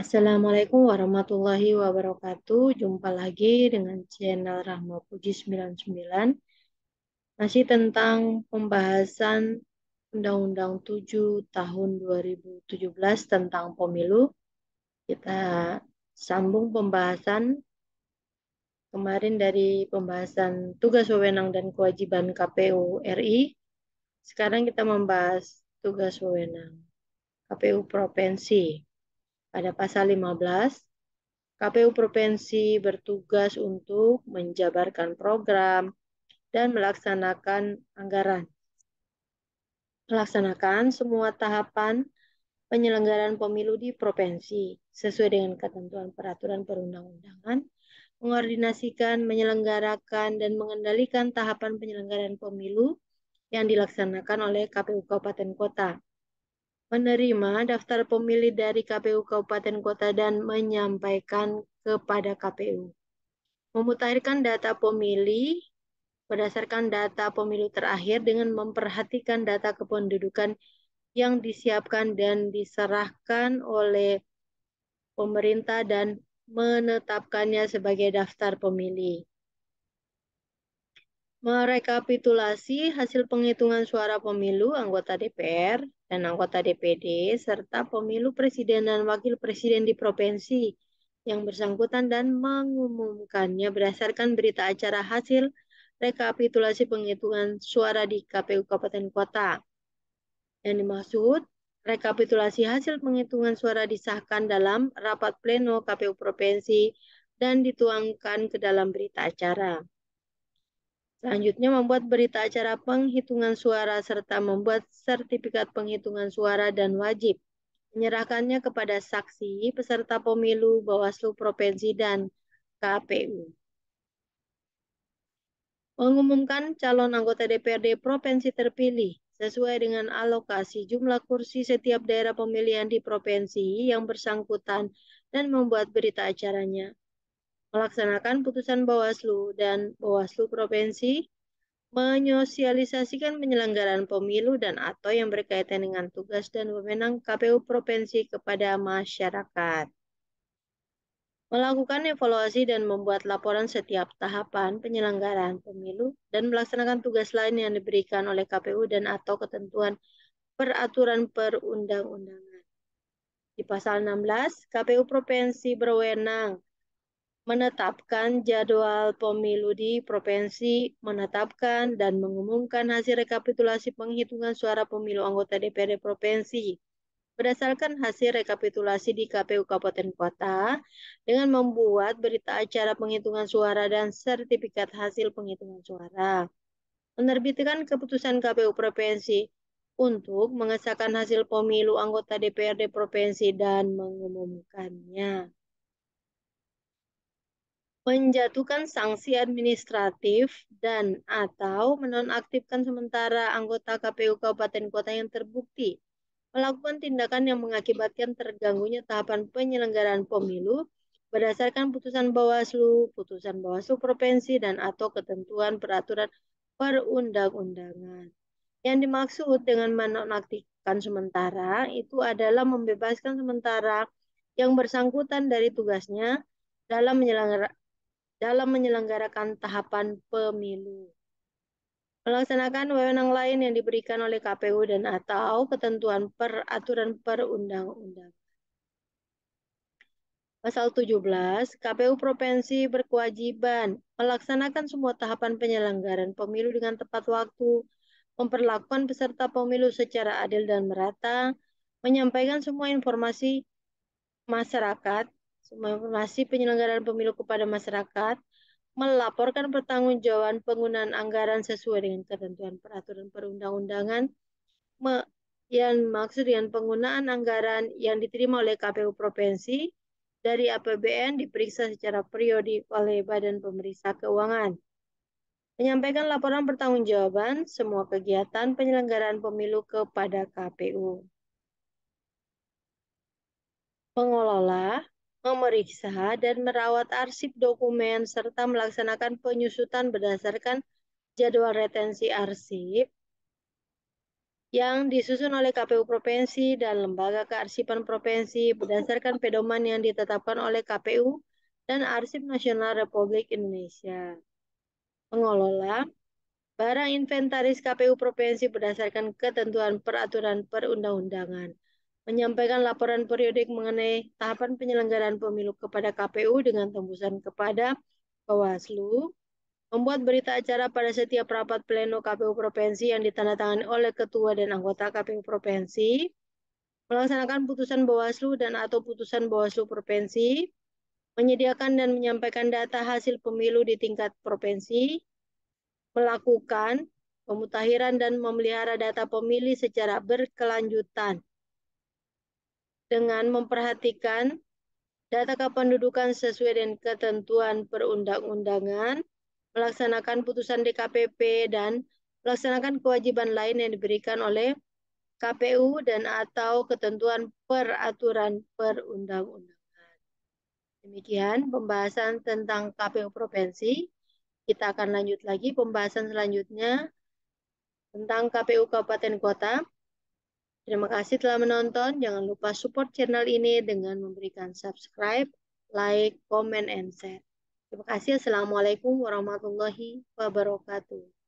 Assalamualaikum warahmatullahi wabarakatuh. Jumpa lagi dengan channel Rahma Puji 99. Masih tentang pembahasan Undang-Undang 7 tahun 2017 tentang pemilu. Kita sambung pembahasan kemarin dari pembahasan tugas wewenang dan kewajiban KPU RI. Sekarang kita membahas tugas wewenang KPU provinsi pada pasal 15, KPU Provinsi bertugas untuk menjabarkan program dan melaksanakan anggaran. Melaksanakan semua tahapan penyelenggaraan pemilu di provinsi sesuai dengan ketentuan peraturan perundang-undangan, mengordinasikan, menyelenggarakan, dan mengendalikan tahapan penyelenggaraan pemilu yang dilaksanakan oleh KPU Kabupaten Kota menerima daftar pemilih dari KPU Kabupaten Kota dan menyampaikan kepada KPU. Memutakhirkan data pemilih berdasarkan data pemilu terakhir dengan memperhatikan data kependudukan yang disiapkan dan diserahkan oleh pemerintah dan menetapkannya sebagai daftar pemilih. Merekapitulasi hasil penghitungan suara pemilu anggota DPR dan anggota DPD, serta pemilu presiden dan wakil presiden di provinsi yang bersangkutan dan mengumumkannya berdasarkan berita acara hasil rekapitulasi penghitungan suara di KPU Kabupaten Kota. Yang dimaksud, rekapitulasi hasil penghitungan suara disahkan dalam rapat pleno KPU Provinsi dan dituangkan ke dalam berita acara. Selanjutnya membuat berita acara penghitungan suara serta membuat sertifikat penghitungan suara dan wajib menyerahkannya kepada saksi peserta pemilu Bawaslu Provinsi dan KPU. Mengumumkan calon anggota DPRD provinsi terpilih sesuai dengan alokasi jumlah kursi setiap daerah pemilihan di provinsi yang bersangkutan dan membuat berita acaranya melaksanakan putusan Bawaslu dan Bawaslu Provinsi menyosialisasikan penyelenggaraan pemilu dan atau yang berkaitan dengan tugas dan wewenang KPU provinsi kepada masyarakat. Melakukan evaluasi dan membuat laporan setiap tahapan penyelenggaraan pemilu dan melaksanakan tugas lain yang diberikan oleh KPU dan atau ketentuan peraturan perundang-undangan. Di pasal 16, KPU provinsi berwenang menetapkan jadwal pemilu di provinsi, menetapkan dan mengumumkan hasil rekapitulasi penghitungan suara pemilu anggota DPRD provinsi. Berdasarkan hasil rekapitulasi di KPU Kabupaten Kota, dengan membuat berita acara penghitungan suara dan sertifikat hasil penghitungan suara. Menerbitkan keputusan KPU Provinsi untuk mengesahkan hasil pemilu anggota DPRD Provinsi dan mengumumkannya menjatuhkan sanksi administratif dan atau menonaktifkan sementara anggota KPU Kabupaten Kota yang terbukti melakukan tindakan yang mengakibatkan terganggunya tahapan penyelenggaraan pemilu berdasarkan putusan Bawaslu, putusan Bawaslu provinsi dan atau ketentuan peraturan perundang-undangan. Yang dimaksud dengan menonaktifkan sementara itu adalah membebaskan sementara yang bersangkutan dari tugasnya dalam menyelenggarakan dalam menyelenggarakan tahapan pemilu. Melaksanakan wewenang lain yang diberikan oleh KPU dan atau ketentuan peraturan perundang-undang. Pasal 17, KPU Provinsi berkewajiban melaksanakan semua tahapan penyelenggaraan pemilu dengan tepat waktu, memperlakukan peserta pemilu secara adil dan merata, menyampaikan semua informasi masyarakat informasi penyelenggaraan pemilu kepada masyarakat melaporkan pertanggungjawaban penggunaan anggaran sesuai dengan ketentuan peraturan perundang-undangan yang maksud dengan penggunaan anggaran yang diterima oleh KPU provinsi dari APBN diperiksa secara periodik oleh Badan Pemeriksa Keuangan menyampaikan laporan pertanggungjawaban semua kegiatan penyelenggaraan pemilu kepada KPU. Pengelola memeriksa dan merawat arsip dokumen serta melaksanakan penyusutan berdasarkan jadwal retensi arsip yang disusun oleh KPU Provinsi dan Lembaga Kearsipan Provinsi berdasarkan pedoman yang ditetapkan oleh KPU dan Arsip Nasional Republik Indonesia. Pengelola barang inventaris KPU Provinsi berdasarkan ketentuan peraturan perundang-undangan menyampaikan laporan periodik mengenai tahapan penyelenggaraan pemilu kepada KPU dengan tembusan kepada Bawaslu, membuat berita acara pada setiap rapat pleno KPU Provinsi yang ditandatangani oleh ketua dan anggota KPU Provinsi, melaksanakan putusan Bawaslu dan atau putusan Bawaslu Provinsi, menyediakan dan menyampaikan data hasil pemilu di tingkat provinsi, melakukan pemutahiran dan memelihara data pemilih secara berkelanjutan dengan memperhatikan data kependudukan sesuai dengan ketentuan perundang-undangan, melaksanakan putusan DKPP, dan melaksanakan kewajiban lain yang diberikan oleh KPU dan atau ketentuan peraturan perundang-undangan. Demikian pembahasan tentang KPU Provinsi. Kita akan lanjut lagi pembahasan selanjutnya tentang KPU Kabupaten Kota. Terima kasih telah menonton. Jangan lupa support channel ini dengan memberikan subscribe, like, comment, and share. Terima kasih. Assalamualaikum warahmatullahi wabarakatuh.